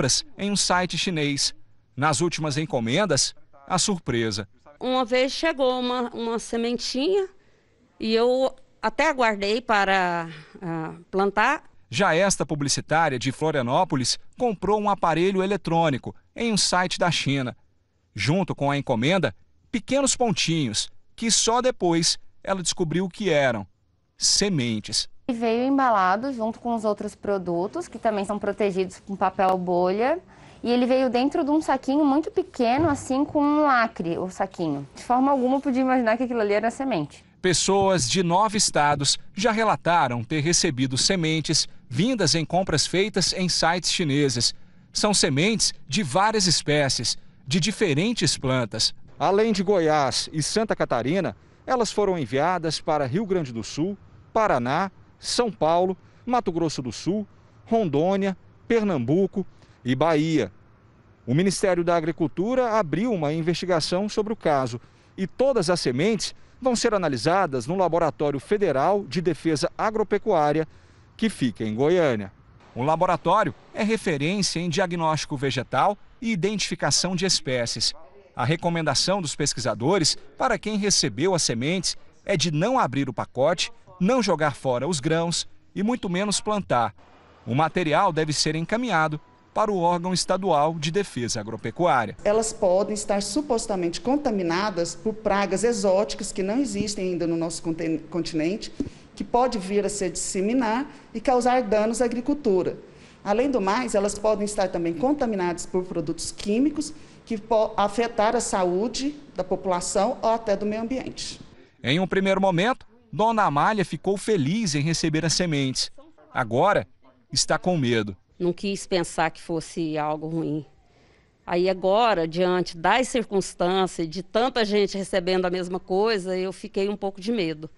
compras em um site chinês. Nas últimas encomendas, a surpresa. Uma vez chegou uma, uma sementinha e eu até aguardei para uh, plantar. Já esta publicitária de Florianópolis comprou um aparelho eletrônico em um site da China. Junto com a encomenda, pequenos pontinhos que só depois ela descobriu que eram sementes. E veio embalado junto com os outros produtos, que também são protegidos com papel bolha. E ele veio dentro de um saquinho muito pequeno, assim, com um lacre, o saquinho. De forma alguma eu podia imaginar que aquilo ali era semente. Pessoas de nove estados já relataram ter recebido sementes vindas em compras feitas em sites chineses. São sementes de várias espécies, de diferentes plantas. Além de Goiás e Santa Catarina, elas foram enviadas para Rio Grande do Sul, Paraná são Paulo, Mato Grosso do Sul, Rondônia, Pernambuco e Bahia. O Ministério da Agricultura abriu uma investigação sobre o caso e todas as sementes vão ser analisadas no Laboratório Federal de Defesa Agropecuária, que fica em Goiânia. O laboratório é referência em diagnóstico vegetal e identificação de espécies. A recomendação dos pesquisadores para quem recebeu as sementes é de não abrir o pacote não jogar fora os grãos e muito menos plantar. O material deve ser encaminhado para o órgão estadual de defesa agropecuária. Elas podem estar supostamente contaminadas por pragas exóticas que não existem ainda no nosso continente, que pode vir a se disseminar e causar danos à agricultura. Além do mais, elas podem estar também contaminadas por produtos químicos que podem afetar a saúde da população ou até do meio ambiente. Em um primeiro momento, Dona Amália ficou feliz em receber as sementes. Agora está com medo. Não quis pensar que fosse algo ruim. Aí agora, diante das circunstâncias, de tanta gente recebendo a mesma coisa, eu fiquei um pouco de medo.